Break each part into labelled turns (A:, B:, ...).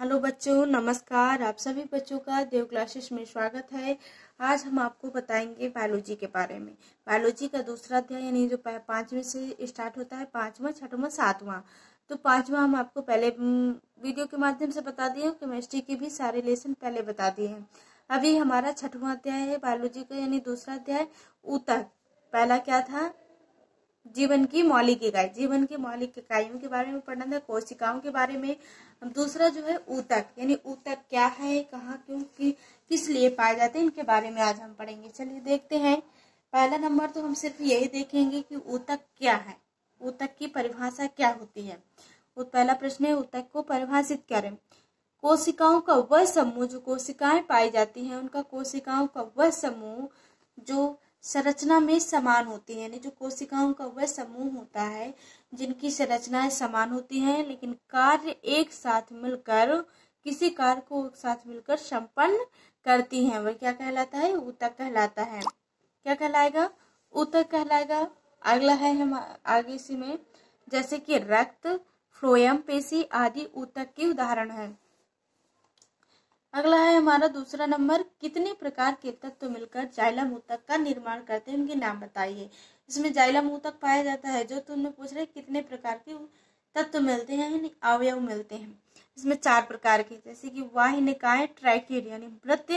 A: hello बच्चों नमस्कार आप सभी बच्चों का देव क्लासेस में स्वागत है आज हम आपको बताएंगे बायोलॉजी के बारे में बायोलॉजी का दूसरा अध्याय यानी जो पाँचवें से स्टार्ट होता है पाँचवा छठवा सातवां तो पाँचवा हम आपको पहले वीडियो के माध्यम से बता दिए केमिस्ट्री के भी सारे लेसन पहले बता दिए हैं अभी हमारा छठवा अध्याय है बायोलॉजी का यानी दूसरा अध्याय ऊतक पहला क्या था जीवन की मौलिक इकाई जीवन की मौलिक इकाइयों के बारे में पढ़ना था कोशिकाओं के बारे में दूसरा जो है ऊतक यानी ऊतक क्या है कहाँ क्यों कि, किस लिए पाए जाते हैं इनके बारे में आज हम पढ़ेंगे चलिए देखते हैं पहला नंबर तो हम सिर्फ यही देखेंगे कि ऊतक क्या है ऊतक की परिभाषा क्या होती है पहला प्रश्न है ऊतक को परिभाषित करें कोशिकाओं का वह समूह जो कोशिकाएं पाई जाती हैं उनका कोशिकाओं का वह समूह जो संरचना में समान होती है यानी जो कोशिकाओं का वह समूह होता है जिनकी संरचनाएं समान होती हैं लेकिन कार्य एक साथ मिलकर किसी कार्य को एक साथ मिलकर संपन्न करती हैं वह क्या कहलाता है ऊतक कहलाता है क्या कहलाएगा ऊतक कहलाएगा अगला है हम आगे इसी में जैसे कि रक्त फ्लोयम पेशी आदि ऊतक के उदाहरण है अगला है हमारा दूसरा नंबर कितने प्रकार के तत्व मिलकर जाइलम ऊतक का निर्माण करते हैं उनके नाम बताइए इसमें जाइलम ऊतक पाया जाता है जो तुमने पूछ रहे कितने प्रकार के तत्व मिलते हैं यानी अवयव मिलते हैं इसमें चार प्रकार के जैसे कि निकाय ट्राइकेड यानी वृत्त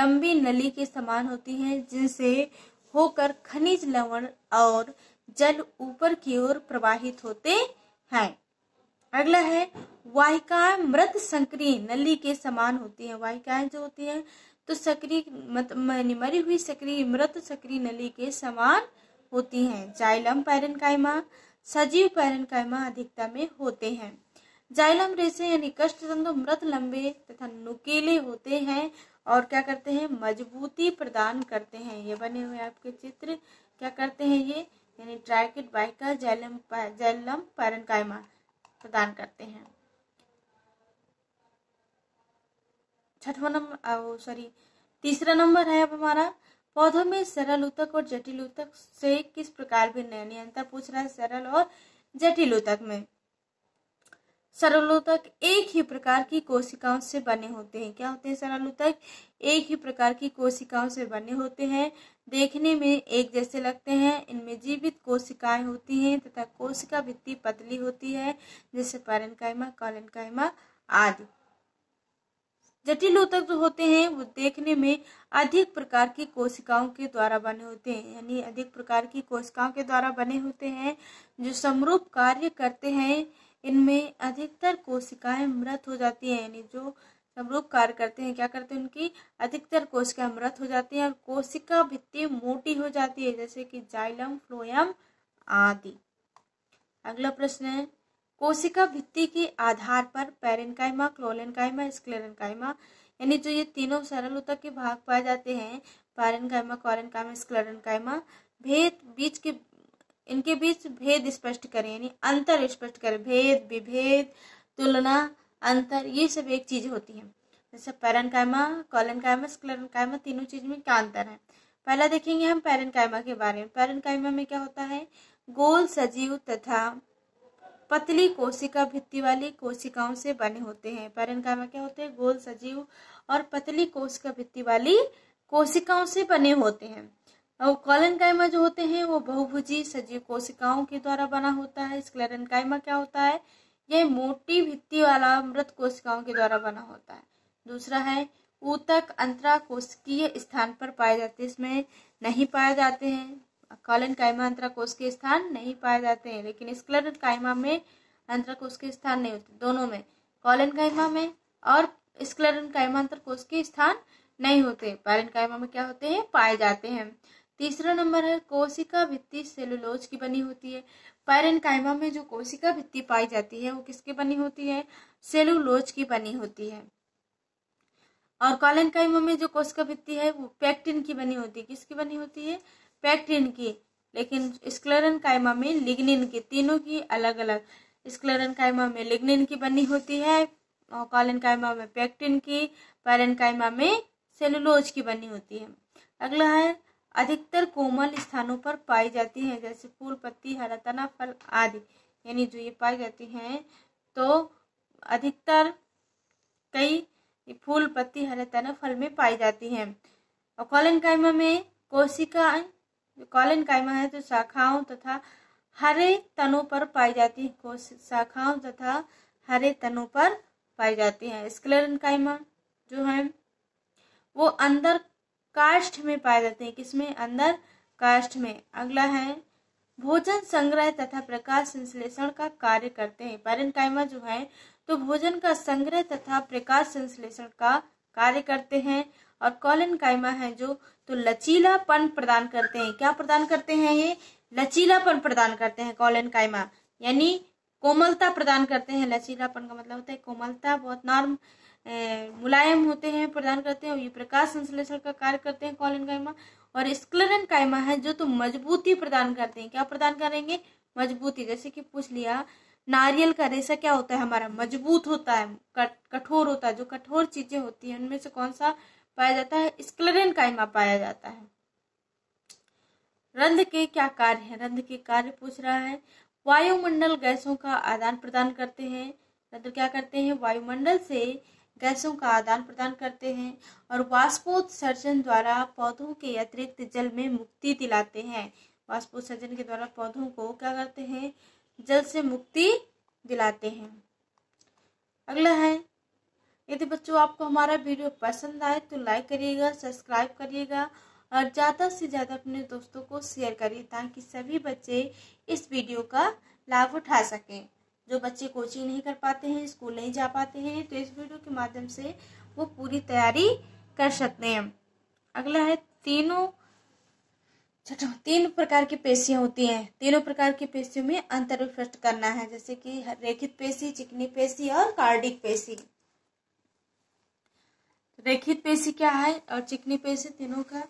A: लंबी नली के समान होती है जिनसे होकर खनिज लवण और जल ऊपर की ओर प्रवाहित होते हैं अगला है वाहिकाएं मृत संक्रिय नली के समान होती है वाहिकाएं जो होती है तो सक्रिय मत मरी हुई सक्रिय मृत सक्रिय नली के समान होती हैं जाइलम कायमा सजीव कायमा अधिकता में होते हैं जाइलम रेसे यानी कष्ट तंतु मृत लंबे तथा नुकीले होते हैं और क्या करते हैं मजबूती प्रदान करते हैं ये बने हुए आपके चित्र क्या करते हैं ये यानी ट्राइकेट बाइका जैलम जैलम कायमा प्रदान करते हैं छठवा नंबर सॉरी तीसरा नंबर है अब हमारा पौधों में सरल उतक और जटिल उतक से किस प्रकार भिन्न है नियंत्रण पूछ रहा है सरल और जटिल उतक में सरल उतक एक ही प्रकार की कोशिकाओं से बने होते हैं क्या होते हैं सरल उतक एक ही प्रकार की कोशिकाओं से बने होते हैं देखने में एक जैसे लगते हैं इनमें जीवित कोशिकाएं होती हैं तथा कोशिका भित्ति पतली होती है जैसे पैरनकाइमा कॉलनकाइमा आदि जटिल ऊतक जो होते हैं वो देखने में अधिक प्रकार की कोशिकाओं के द्वारा बने होते हैं यानी अधिक प्रकार की कोशिकाओं के द्वारा बने होते हैं जो समरूप कार्य करते हैं इनमें अधिकतर कोशिकाएं मृत हो जाती हैं यानी जो सब कार्य करते हैं क्या करते हैं उनकी अधिकतर कोशिका मृत हो जाती है और कोशिका भित्ति मोटी हो जाती है जैसे कि जाइलम फ्लोयम आदि अगला प्रश्न है कोशिका भित्ति के आधार पर पेरेनकाइमा क्लोलेनकाइमा स्क्लेरनकाइमा यानी जो ये तीनों सरल उतक के भाग पाए जाते हैं पेरेनकाइमा क्लोलेनकाइमा स्क्लेरनकाइमा भेद बीच के इनके बीच भेद स्पष्ट करें यानी अंतर स्पष्ट करें भेद विभेद तुलना अंतर ये सब एक चीज़ होती है जैसे पैरन कायमा कॉलनकाइमा कायमा तीनों चीज़ में क्या अंतर है पहला देखेंगे हम कायमा के बारे में कायमा में क्या होता है गोल सजीव तथा पतली कोशिका भित्ति वाली कोशिकाओं से बने होते हैं कायमा क्या होते हैं गोल सजीव और पतली कोशिका भित्ति वाली कोशिकाओं से बने होते हैं और कायमा जो होते हैं वो बहुभुजी सजीव कोशिकाओं के द्वारा बना होता है कायमा क्या होता है यह मोटी भित्ति वाला मृत कोशिकाओं के द्वारा बना होता है दूसरा है ऊतक अंतरा कोशिकीय स्थान पर पाए जाते हैं इसमें नहीं पाए जाते हैं कॉलन कायमा अंतरा के स्थान नहीं पाए जाते हैं लेकिन स्क्लर कायमा में अंतरा के स्थान नहीं होते दोनों में कॉलन कायमा में और स्क्लर कायमा अंतर के स्थान नहीं होते पैरन कायमा में क्या होते हैं पाए जाते हैं तीसरा नंबर है कोशिका भित्ति सेलुलोज की बनी होती है कायमा में जो कोशिका भित्ति पाई जाती है वो किसकी बनी होती है सेलुलोज की बनी होती है और कॉलन कायमा में जो कोशिका भित्ति है वो पैक्टिन की बनी होती है किसकी बनी होती है पैक्टिन की लेकिन स्क्लेरन कायमा में लिग्निन की तीनों की अलग अलग स्क्लेरन कायमा में लिग्निन की बनी होती है और कॉलन कायमा में पैक्टिन की पैरन कायमा में सेलुलोज की बनी होती है अगला है अधिकतर कोमल स्थानों पर पाई जाती हैं जैसे फूल पत्ती हरा तना फल आदि यानी जो ये पाई जाती हैं तो अधिकतर कई फूल पत्ती हरा तना फल में पाई जाती हैं और कॉलन कायमा में कोशिका कॉलन कायमा है तो शाखाओं तथा हरे तनों पर पाई जाती है शाखाओं तथा हरे तनों पर पाई जाती है स्क्लेरन कायमा जो है वो अंदर काष्ठ में पाए जाते हैं किसमें अंदर काष्ठ में अगला है भोजन संग्रह तथा प्रकाश संश्लेषण का कार्य करते हैं कायमा जो है तो भोजन का संग्रह तथा प्रकाश संश्लेषण का कार्य करते हैं और कॉलन कायमा है जो तो लचीलापन प्रदान करते हैं क्या प्रदान करते हैं ये लचीलापन प्रदान करते हैं कॉलन कायमा यानी कोमलता प्रदान करते हैं लचीलापन का मतलब होता है कोमलता बहुत नॉर्म मुलायम होते हैं प्रदान करते हैं ये प्रकाश संश्लेषण का कार्य करते हैं कॉलिन कायमा और स्क्लेरन कायमा है जो तो मजबूती प्रदान करते हैं क्या प्रदान करेंगे मजबूती जैसे कि पूछ लिया नारियल का रेशा क्या होता है हमारा मजबूत होता है कठोर होता है जो कठोर चीजें होती है उनमें से कौन सा पाया जाता है स्क्लरन कायमा पाया जाता है रंध के क्या कार्य है रंध के कार्य पूछ रहा है वायुमंडल गैसों का आदान प्रदान करते हैं रंध क्या करते हैं वायुमंडल से गैसों का आदान प्रदान करते हैं और वाष्पोत्सर्जन द्वारा पौधों के अतिरिक्त जल में मुक्ति दिलाते हैं वाष्पोत्सर्जन के द्वारा पौधों को क्या करते हैं जल से मुक्ति दिलाते हैं अगला है यदि बच्चों आपको हमारा वीडियो पसंद आए तो लाइक करिएगा सब्सक्राइब करिएगा और ज़्यादा से ज़्यादा अपने दोस्तों को शेयर करिए ताकि सभी बच्चे इस वीडियो का लाभ उठा सकें जो बच्चे कोचिंग नहीं कर पाते हैं स्कूल नहीं जा पाते हैं तो इस वीडियो के माध्यम से वो पूरी तैयारी कर सकते हैं अगला है तीनों छठा अच्छा, तीन प्रकार की पेशियाँ होती हैं तीनों प्रकार की पेशियों में अंतर स्पष्ट करना है जैसे कि रेखित पेशी चिकनी पेशी और कार्डिक पेशी रेखित पेशी क्या है और चिकनी पेशी तीनों का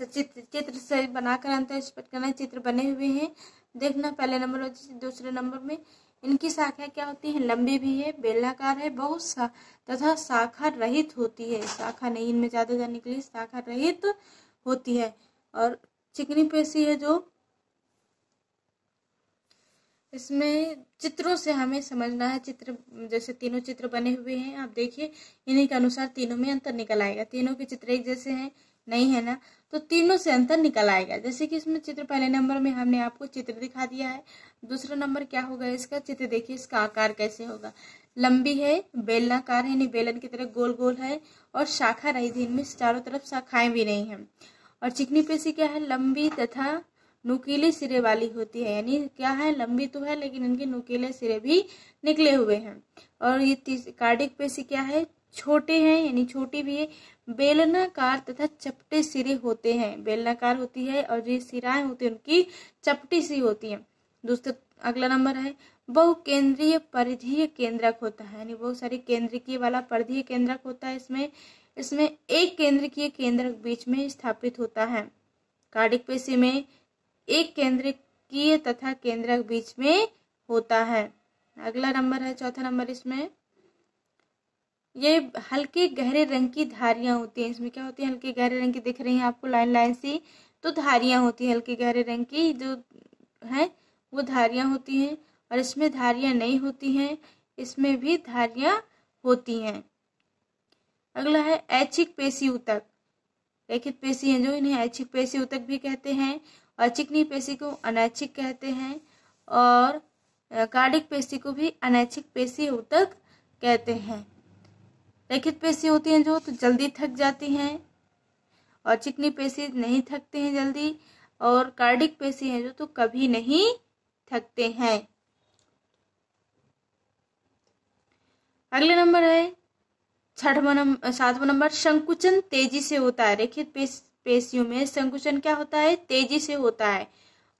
A: चित्र चित्र से बनाकर अंतर स्पष्ट करना चित्र बने हुए हैं देखना पहले नंबर और दूसरे नंबर में इनकी शाखाएं क्या होती हैं लंबी भी है बेलाकार है बहुत सा तथा शाखा रहित होती है शाखा नहीं इनमें ज़्यादा जाने के लिए शाखा रहित होती है और चिकनी पेशी है जो इसमें चित्रों से हमें समझना है चित्र जैसे तीनों चित्र बने हुए हैं आप देखिए इन्हीं के अनुसार तीनों में अंतर निकल आएगा तीनों के चित्र एक जैसे हैं नहीं है ना तो तीनों से अंतर निकल आएगा जैसे कि इसमें चित्र पहले नंबर में हमने आपको चित्र दिखा दिया है दूसरा नंबर क्या होगा इसका चित्र देखिए इसका आकार कैसे होगा लंबी है बेलनाकार है यानी बेलन की तरह गोल गोल है और शाखा रही थी इनमें चारों तरफ शाखाएं भी नहीं है और चिकनी पेशी क्या है लंबी तथा नुकीले सिरे वाली होती है यानी क्या है लंबी तो है लेकिन इनके नुकीले सिरे भी निकले हुए हैं और ये कार्डिक पेशी क्या है छोटे हैं यानी छोटी भी है बेलनाकार तथा चपटे सिरे होते हैं बेलनाकार होती है और जो सिराएं होती है उनकी चपटी सी होती है दोस्तों अगला नंबर है बहु केंद्रीय परिधीय केंद्रक होता है यानी बहुत सारी केंद्रीय वाला परिधीय केंद्रक होता है इसमें इसमें एक केंद्रीय केंद्रक बीच में स्थापित होता है कार्डिक पेशी में एक केंद्रीय तथा केंद्रक बीच में होता है अगला नंबर है चौथा नंबर इसमें ये हल्के गहरे रंग की धारियां होती हैं इसमें क्या होती है हल्के गहरे रंग की दिख रही हैं आपको लाइन लाइन सी तो धारियां होती हैं हल्के गहरे रंग की जो हैं वो धारियां होती हैं और इसमें धारियां नहीं होती हैं इसमें भी धारियां होती हैं अगला है ऐच्छिक पेशी उतक रेखित पेशी हैं जो इन्हें ऐच्छिक पेशी उतक भी कहते हैं और चिकनी पेशी को अनैच्छिक कहते हैं और कार्डिक पेशी को भी अनैच्छिक पेशी उतक कहते हैं रेखित पेशी होती हैं जो तो जल्दी थक जाती हैं और चिकनी पेशी नहीं थकते हैं जल्दी और कार्डिक पेशी हैं जो तो कभी नहीं थकते हैं अगले नंबर है छठवा नंबर सातवा नंबर संकुचन तेजी से होता है रेखित पेशियों में संकुचन क्या होता है तेजी से होता है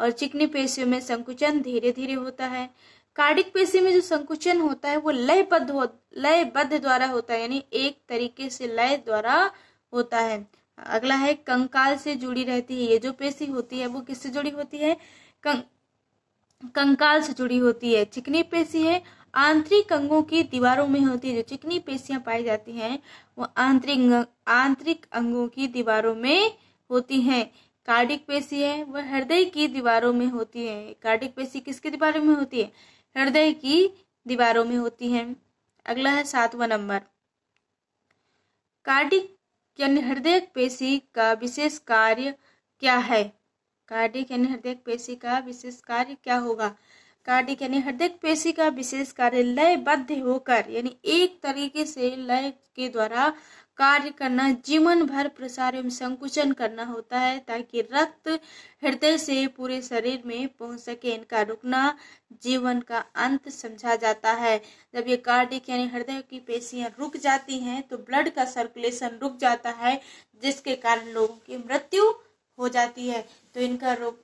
A: और चिकनी पेशियों में संकुचन धीरे धीरे होता है कार्डिक पेशी में जो संकुचन होता है वो लयबद्ध हो लयबद्ध द्वारा होता है यानी एक तरीके से लय द्वारा होता है अगला है कंकाल से जुड़ी रहती है ये जो पेशी होती है वो किससे जुड़ी होती है कं, कंकाल से जुड़ी होती है चिकनी पेशी है आंतरिक अंगों की दीवारों में होती है जो चिकनी पेशियां पाई जाती हैं वो आंतरिक आंतरिक अंगों की दीवारों में होती हैं कार्डिक पेशी है वह हृदय की दीवारों में होती है कार्डिक पेशी किसकी दीवारों में होती है हृदय की दीवारों में होती हैं अगला है सातवां नंबर कार्डिक यानी हृदय पेशी का विशेष कार्य क्या है कार्डिक यानी हृदय पेशी का विशेष कार्य क्या होगा कार्डिक यानी हृदय पेशी का विशेष कार्य लयबद्ध होकर यानी एक तरीके से लय के द्वारा कार्य करना जीवन भर प्रसार एवं संकुचन करना होता है ताकि रक्त हृदय से पूरे शरीर में पहुंच सके इनका रुकना जीवन का अंत समझा जाता है जब ये कार्डिक यानी हृदय की पेशियां रुक जाती हैं तो ब्लड का सर्कुलेशन रुक जाता है जिसके कारण लोगों की मृत्यु हो जाती है तो इनका रुक,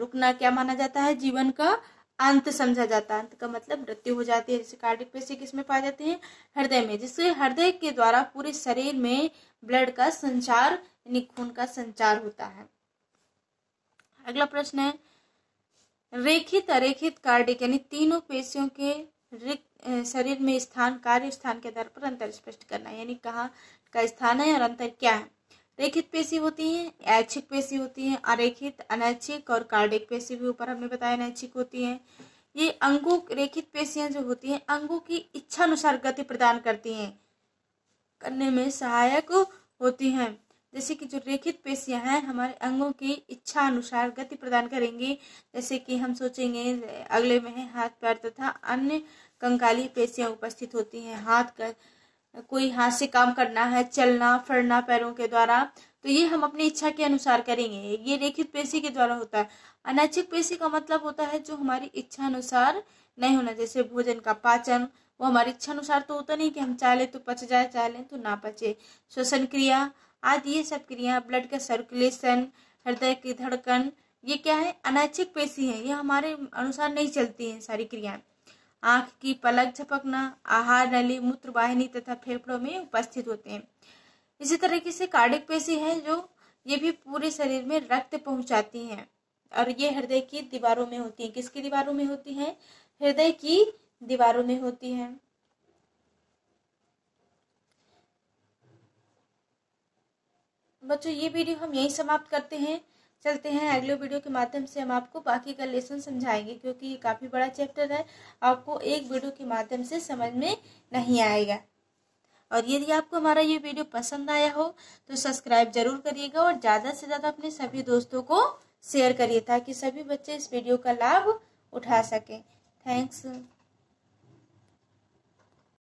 A: रुकना क्या माना जाता है जीवन का अंत समझा जाता है अंत का मतलब मृत्यु हो जाती है जैसे कार्डिक पेशी किसमें पाए जाते हैं हृदय में जिससे हृदय के द्वारा पूरे शरीर में ब्लड का संचार यानी खून का संचार होता है अगला प्रश्न है रेखित अरेखित कार्डिक यानी तीनों पेशियों के शरीर में स्थान कार्य स्थान के आधार पर अंतर स्पष्ट करना यानी कहाँ का स्थान है और अंतर क्या है रेखित पेशी होती हैं ऐच्छिक पेशी होती हैं अरेखित अनैच्छिक और कार्डिक पेशी भी ऊपर हमने बताया अनैच्छिक होती हैं ये अंगों रेखित पेशियां जो होती हैं अंगों की इच्छा अनुसार गति प्रदान करती हैं करने में सहायक होती हैं जैसे कि जो रेखित पेशियां हैं हमारे अंगों की इच्छा अनुसार गति प्रदान करेंगी जैसे कि हम सोचेंगे अगले में हाथ पैर तथा अन्य कंकाली पेशियां उपस्थित होती हैं हाथ का कोई हाथ से काम करना है चलना फिरना पैरों के द्वारा तो ये हम अपनी इच्छा के अनुसार करेंगे ये रेखित पेशी के द्वारा होता है अनैच्छिक पेशी का मतलब होता है जो हमारी इच्छा अनुसार नहीं होना जैसे भोजन का पाचन वो हमारी इच्छा अनुसार तो होता नहीं कि हम चाह लें तो पच जाए चाह लें तो ना पचे श्वसन क्रिया आदि ये सब क्रिया ब्लड का सर्कुलेशन हृदय की धड़कन ये क्या है अनैच्छिक पेशी है ये हमारे अनुसार नहीं चलती हैं सारी क्रियाएं आंख की पलक झपकना आहार नली मूत्र वाहिनी तथा फेफड़ों में उपस्थित होते हैं इसी तरीके से कार्डिक पेशी है जो ये भी पूरे शरीर में रक्त पहुंचाती हैं और ये हृदय की दीवारों में होती है किसकी दीवारों में होती है हृदय की दीवारों में होती है बच्चों ये वीडियो हम यही समाप्त करते हैं चलते हैं अगले वीडियो के माध्यम से हम आपको बाकी का लेसन समझाएंगे क्योंकि ये काफ़ी बड़ा चैप्टर है आपको एक वीडियो के माध्यम से समझ में नहीं आएगा और यदि आपको हमारा ये वीडियो पसंद आया हो तो सब्सक्राइब जरूर करिएगा और ज़्यादा से ज़्यादा अपने सभी दोस्तों को शेयर करिए ताकि सभी बच्चे इस वीडियो का लाभ उठा सकें थैंक्स